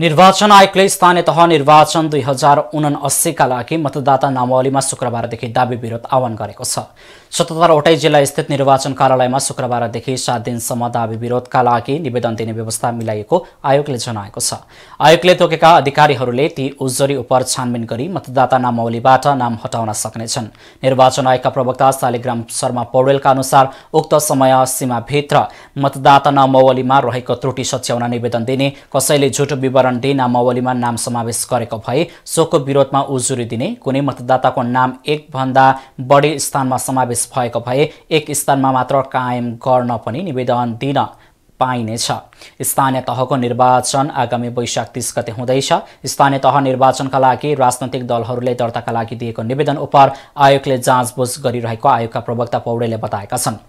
निर्वाचन आयोगले स्थानीय तह निर्वाचन दुई हजार उना अस्सीका लागि मतदाता नामावलीमा शुक्रबारदेखि दावी विरोध आह्वान गरेको छ सतहत्तरवटै स्थित निर्वाचन कार्यालयमा शुक्रबारदेखि सात दिनसम्म दावी विरोधका लागि निवेदन दिने व्यवस्था मिलाइएको आयोगले जनाएको छ आयोगले तोकेका अधिकारीहरूले ती उजुरी उप छानबिन गरी मतदाता नामावलीबाट नाम हटाउन सक्नेछन् निर्वाचन आयोगका प्रवक्ता शालिग्राम शर्मा पौडेलका अनुसार उक्त समय सीमाभित्र मतदाता नामावलीमा रहेको त्रुटि सच्याउन निवेदन दिने कसैले झुटो विवरण करणले नामावलीमा नाम समावेश गरेको भए सोको विरोधमा उजुरी दिने कुनै मतदाताको नाम एकभन्दा बढी स्थानमा समावेश भएको भए एक स्थानमा मात्र कायम गर्न पनि निवेदन दिन पाइनेछ स्थानीय तहको निर्वाचन आगामी वैशाख तिस गते हुँदैछ स्थानीय तह निर्वाचनका लागि राजनैतिक दलहरूले दर्ताका लागि दिएको निवेदन उप आयोगले जाँचबुझ गरिरहेको आयोगका प्रवक्ता पौडेलले बताएका छन्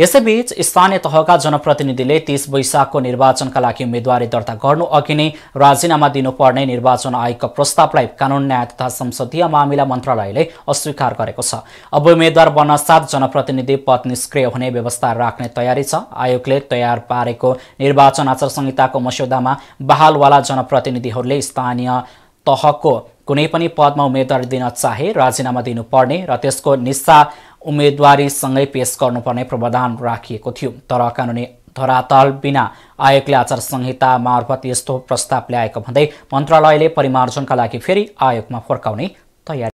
यसैबीच स्थानीय तहका जनप्रतिनिधिले तीस वैशाखको निर्वाचनका लागि उम्मेद्वारी दर्ता गर्नु अघि नै राजीनामा दिनुपर्ने निर्वाचन आयोगको प्रस्तावलाई कानून न्याय तथा संसदीय मामिला मन्त्रालयले अस्वीकार गरेको छ अब उम्मेद्वार बन्न साथ जनप्रतिनिधि पद निष्क्रिय हुने व्यवस्था राख्ने तयारी छ आयोगले तयार पारेको निर्वाचन आचार संहिताको मस्यौदामा बहालवाला जनप्रतिनिधिहरूले स्थानीय तहको कुनै पनि पदमा उम्मेद्वारी दिन चाहे राजीनामा दिनुपर्ने र त्यसको निस्सा उम्मेदवारीसँगै पेश गर्नुपर्ने प्रावधान राखिएको थियो तर कानुनी धरातल बिना आयोगले आचार संहिता मार्फत यस्तो प्रस्ताव ल्याएको भन्दै मन्त्रालयले परिमार्जनका लागि फेरि आयोगमा फर्काउने तयारी